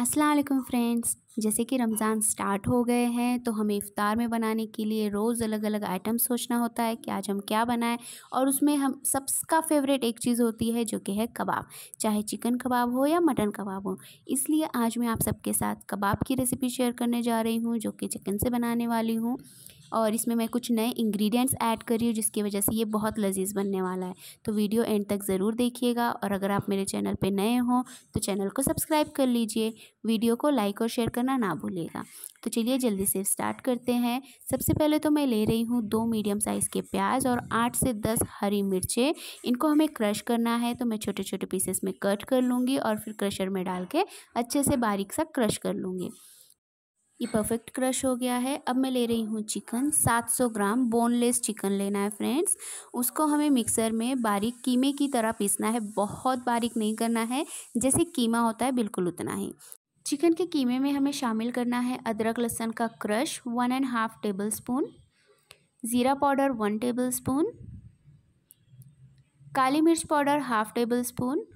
असलकम फ्रेंड्स जैसे कि रमज़ान स्टार्ट हो गए हैं तो हमें इफ़ार में बनाने के लिए रोज़ अलग अलग आइटम सोचना होता है कि आज हम क्या बनाएं और उसमें हम सबका फेवरेट एक चीज़ होती है जो कि है कबाब चाहे चिकन कबाब हो या मटन कबाब हो इसलिए आज मैं आप सबके साथ कबाब की रेसिपी शेयर करने जा रही हूँ जो कि चिकन से बनाने वाली हूँ और इसमें मैं कुछ नए इंग्रेडिएंट्स ऐड कर रही हूँ जिसकी वजह से ये बहुत लजीज बनने वाला है तो वीडियो एंड तक ज़रूर देखिएगा और अगर आप मेरे चैनल पर नए हों तो चैनल को सब्सक्राइब कर लीजिए वीडियो को लाइक और शेयर करना ना भूलिएगा तो चलिए जल्दी से स्टार्ट करते हैं सबसे पहले तो मैं ले रही हूँ दो मीडियम साइज़ के प्याज और आठ से दस हरी मिर्चें इनको हमें क्रश करना है तो मैं छोटे छोटे पीसेस में कट कर लूँगी और फिर क्रशर में डाल के अच्छे से बारीक सा क्रश कर लूँगी ये परफेक्ट क्रश हो गया है अब मैं ले रही हूँ चिकन 700 ग्राम बोनलेस चिकन लेना है फ्रेंड्स उसको हमें मिक्सर में बारीक कीमे की तरह पीसना है बहुत बारीक नहीं करना है जैसे कीमा होता है बिल्कुल उतना ही चिकन के कीमे में हमें शामिल करना है अदरक लहसन का crush one and half tablespoon ज़ीरा पाउडर वन टेबल स्पून काली मिर्च पाउडर हाफ टेबल स्पून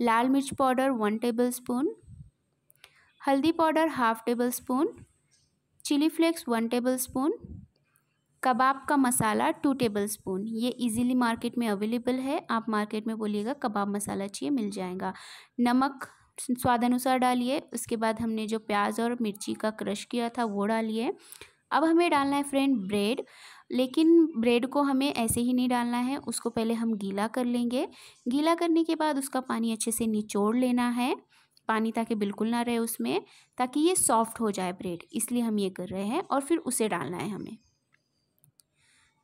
लाल मिर्च पाउडर वन टेबल स्पून हल्दी powder half tablespoon chilli flakes one tablespoon kebab का मसाला टू टेबल स्पून ये इजीली मार्केट में available है आप मार्केट में बोलिएगा कबाब मसाला चाहिए मिल जाएगा नमक स्वाद अनुसार डालिए उसके बाद हमने जो प्याज और मिर्ची का क्रश किया था वो डालिए अब हमें डालना है फ्रेंड ब्रेड लेकिन ब्रेड को हमें ऐसे ही नहीं डालना है उसको पहले हम गीला कर लेंगे गीला करने के बाद उसका पानी अच्छे से निचोड़ लेना है पानी ताकि बिल्कुल ना रहे उसमें ताकि ये सॉफ्ट हो जाए ब्रेड इसलिए हम ये कर रहे हैं और फिर उसे डालना है हमें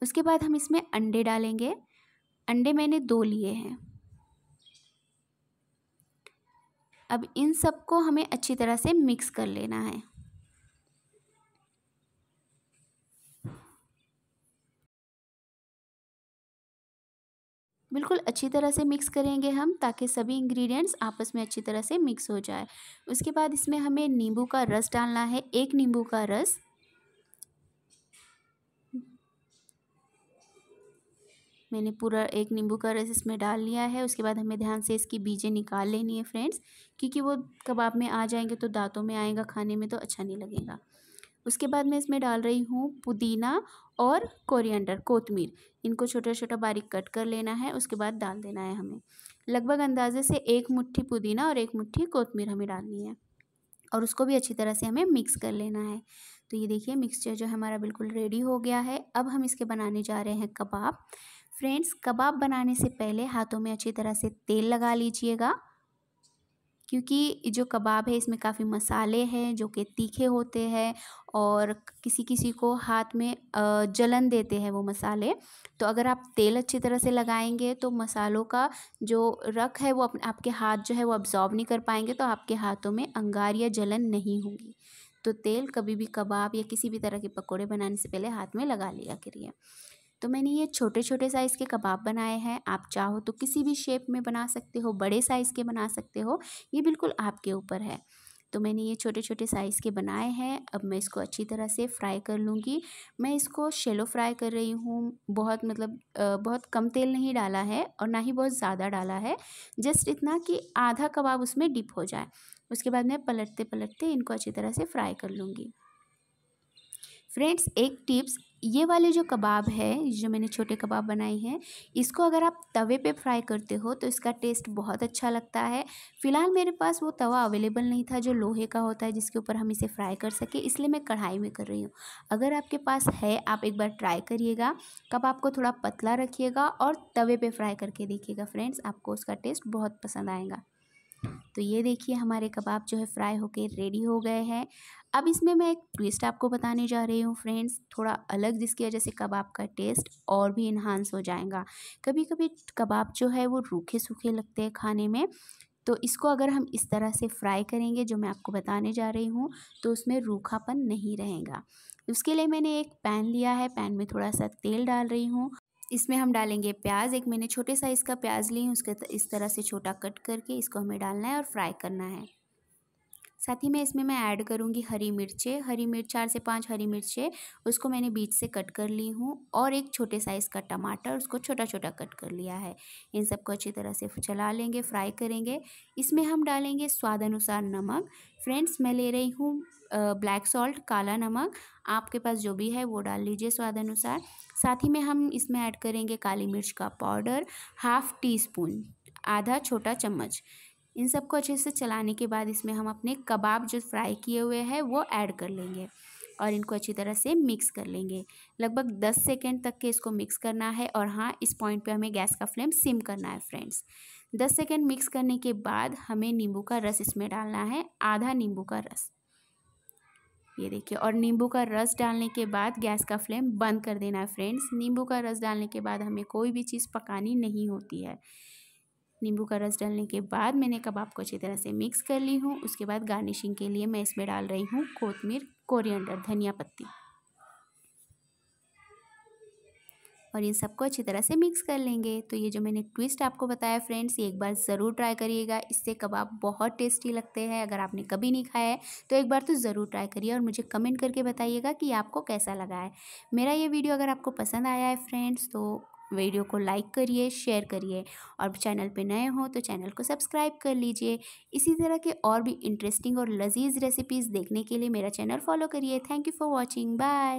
उसके बाद हम इसमें अंडे डालेंगे अंडे मैंने दो लिए हैं अब इन सबको हमें अच्छी तरह से मिक्स कर लेना है अच्छी तरह से मिक्स करेंगे हम ताकि सभी इंग्रेडिएंट्स आपस में अच्छी तरह से मिक्स हो जाए उसके बाद इसमें हमें नींबू का रस डालना है एक नींबू का रस मैंने पूरा एक नींबू का रस इसमें डाल लिया है उसके बाद हमें ध्यान से इसकी बीजें निकाल लेनी है फ्रेंड्स क्योंकि वो कबाब में आ जाएंगे तो दांतों में आएगा खाने में तो अच्छा नहीं लगेगा उसके बाद मैं इसमें डाल रही हूँ पुदीना और कोरिएंडर कोतमीर इनको छोटा छोटा बारीक कट कर लेना है उसके बाद डाल देना है हमें लगभग अंदाजे से एक मुट्ठी पुदीना और एक मुट्ठी कोतमीर हमें डालनी है और उसको भी अच्छी तरह से हमें मिक्स कर लेना है तो ये देखिए मिक्सचर जो हमारा बिल्कुल रेडी हो गया है अब हम इसके बनाने जा रहे हैं कबाब फ्रेंड्स कबाब बनाने से पहले हाथों में अच्छी तरह से तेल लगा लीजिएगा क्योंकि जो कबाब है इसमें काफ़ी मसाले हैं जो कि तीखे होते हैं और किसी किसी को हाथ में जलन देते हैं वो मसाले तो अगर आप तेल अच्छी तरह से लगाएंगे तो मसालों का जो रख है वो अपने आपके हाथ जो है वो अब्जॉर्व नहीं कर पाएंगे तो आपके हाथों में अंगार या जलन नहीं होगी तो तेल कभी भी कबाब या किसी भी तरह के पकौड़े बनाने से पहले हाथ में लगा लिया करिए तो मैंने ये छोटे छोटे साइज़ के कबाब बनाए हैं आप चाहो तो किसी भी शेप में बना सकते हो बड़े साइज़ के बना सकते हो ये बिल्कुल आपके ऊपर है तो मैंने ये छोटे छोटे साइज़ के बनाए हैं अब मैं इसको अच्छी तरह से फ्राई कर लूँगी मैं इसको शेलो फ्राई कर रही हूँ बहुत मतलब बहुत कम तेल नहीं डाला है और ना ही बहुत ज़्यादा डाला है जस्ट इतना कि आधा कबाब उसमें डिप हो जाए उसके बाद मैं पलटते पलटते इनको अच्छी तरह से फ्राई कर लूँगी फ्रेंड्स एक टिप्स ये वाले जो कबाब है जो मैंने छोटे कबाब बनाए हैं इसको अगर आप तवे पे फ्राई करते हो तो इसका टेस्ट बहुत अच्छा लगता है फ़िलहाल मेरे पास वो तवा अवेलेबल नहीं था जो लोहे का होता है जिसके ऊपर हम इसे फ्राई कर सके इसलिए मैं कढ़ाई में कर रही हूँ अगर आपके पास है आप एक बार ट्राई करिएगा कबाब को थोड़ा पतला रखिएगा और तवे पर फ्राई करके देखिएगा फ्रेंड्स आपको उसका टेस्ट बहुत पसंद आएगा तो ये देखिए हमारे कबाब जो है फ्राई होके रेडी हो गए हैं अब इसमें मैं एक ट्विस्ट आपको बताने जा रही हूँ फ्रेंड्स थोड़ा अलग जिसकी वजह से कबाब का टेस्ट और भी इन्हांस हो जाएगा कभी कभी कबाब जो है वो रूखे सूखे लगते हैं खाने में तो इसको अगर हम इस तरह से फ्राई करेंगे जो मैं आपको बताने जा रही हूँ तो उसमें रूखापन नहीं रहेगा उसके लिए मैंने एक पैन लिया है पैन में थोड़ा सा तेल डाल रही हूँ इसमें हम डालेंगे प्याज एक मैंने छोटे साइज़ का प्याज ली उसके इस तरह से छोटा कट करके इसको हमें डालना है और फ्राई करना है साथ ही मैं इसमें मैं ऐड करूँगी हरी मिर्चें हरी मिर्च चार से पाँच हरी मिर्चें उसको मैंने बीच से कट कर ली हूँ और एक छोटे साइज़ का टमाटर उसको छोटा छोटा कट कर लिया है इन सबको अच्छी तरह से चला लेंगे फ्राई करेंगे इसमें हम डालेंगे स्वाद अनुसार नमक फ्रेंड्स मैं ले रही हूँ ब्लैक सॉल्ट काला नमक आपके पास जो भी है वो डाल लीजिए स्वाद अनुसार साथ ही में हम इसमें ऐड करेंगे काली मिर्च का पाउडर हाफ़ टी स्पून आधा छोटा चम्मच इन सबको अच्छे से चलाने के बाद इसमें हम अपने कबाब जो फ्राई किए हुए हैं वो ऐड कर लेंगे और इनको अच्छी तरह से मिक्स कर लेंगे लगभग दस सेकेंड तक के इसको मिक्स करना है और हाँ इस पॉइंट पे हमें गैस का फ्लेम सिम करना है फ्रेंड्स दस सेकेंड मिक्स करने के बाद हमें नींबू का रस इसमें डालना है आधा नींबू का रस ये देखिए और नींबू का रस डालने के बाद गैस का फ्लेम बंद कर देना है फ्रेंड्स नींबू का रस डालने के बाद हमें कोई भी चीज़ पकानी नहीं होती है नींबू का रस डालने के बाद मैंने कबाब को अच्छी तरह से मिक्स कर ली हूँ उसके बाद गार्निशिंग के लिए मैं इसमें डाल रही हूँ कोतमीर कोरिएंडर धनिया पत्ती और इन सबको अच्छी तरह से मिक्स कर लेंगे तो ये जो मैंने ट्विस्ट आपको बताया फ्रेंड्स ये एक बार ज़रूर ट्राई करिएगा इससे कबाब बहुत टेस्टी लगते हैं अगर आपने कभी नहीं खाया है तो एक बार तो ज़रूर ट्राई करिए और मुझे कमेंट करके बताइएगा कि आपको कैसा लगा है मेरा ये वीडियो अगर आपको पसंद आया है फ्रेंड्स तो वीडियो को लाइक करिए शेयर करिए और चैनल पे नए हो तो चैनल को सब्सक्राइब कर लीजिए इसी तरह के और भी इंटरेस्टिंग और लजीज रेसिपीज़ देखने के लिए मेरा चैनल फॉलो करिए thank you for watching bye